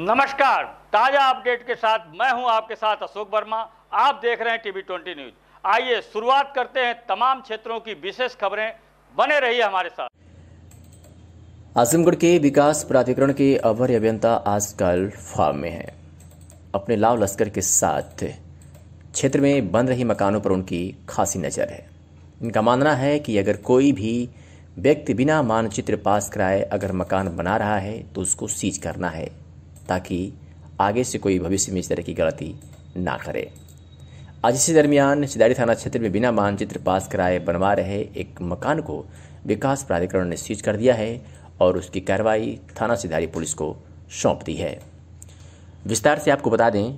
नमस्कार ताज़ा अपडेट के साथ मैं हूं आपके साथ अशोक वर्मा आप देख रहे हैं टीवी ट्वेंटी न्यूज आइए शुरुआत करते हैं तमाम क्षेत्रों की विशेष खबरें बने रहिए हमारे साथ आजमगढ़ के विकास प्राधिकरण के अवर अभियंता आजकल फार्म में हैं अपने लाव लश्कर के साथ क्षेत्र में बन रही मकानों पर उनकी खासी नज़र है इनका मानना है कि अगर कोई भी व्यक्ति बिना मानचित्र पास कराए अगर मकान बना रहा है तो उसको सीज करना है ताकि आगे से कोई भविष्य में इस तरह की गलती ना करे आज इसी दरमियान सिदारी थाना क्षेत्र में बिना मानचित्र पास कराए बनवा रहे एक मकान को विकास प्राधिकरण ने सीज कर दिया है और उसकी कार्रवाई थाना सिदारी पुलिस को सौंप दी है विस्तार से आपको बता दें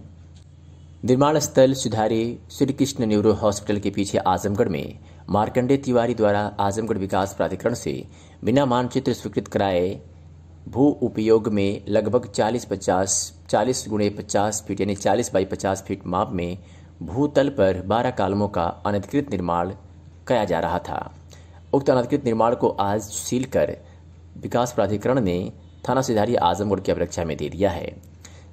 निर्माण स्थल सुधारी श्री कृष्ण न्यूरो हॉस्पिटल के पीछे आजमगढ़ में मार्कंडे तिवारी द्वारा आजमगढ़ विकास प्राधिकरण से बिना मानचित्र स्वीकृत कराए भू उपयोग में लगभग 40-50 40 गुणे पचास फीट यानी 40 बाई 50 फीट माप में भूतल पर 12 कालमों का अनधिकृत निर्माण किया जा रहा था उक्त अनधिकृत निर्माण को आज सील कर विकास प्राधिकरण ने थाना सिधारी आजमगढ़ की अपरक्षा में दे दिया है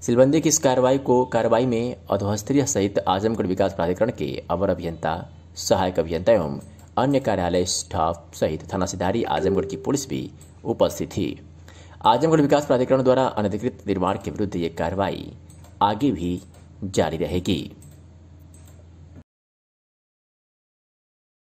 सिलबंदी की इस कार्रवाई को कार्रवाई में अधोस्त्रीय सहित आजमगढ़ विकास प्राधिकरण के अवर अभियंता सहायक अभियंता एवं अन्य कार्यालय स्टाफ सहित थाना सिधारी आजमगढ़ की पुलिस भी उपस्थित थी आजमगढ़ विकास प्राधिकरण द्वारा अनधिकृत निर्माण के विरुद्ध ये कार्रवाई आगे भी जारी रहेगी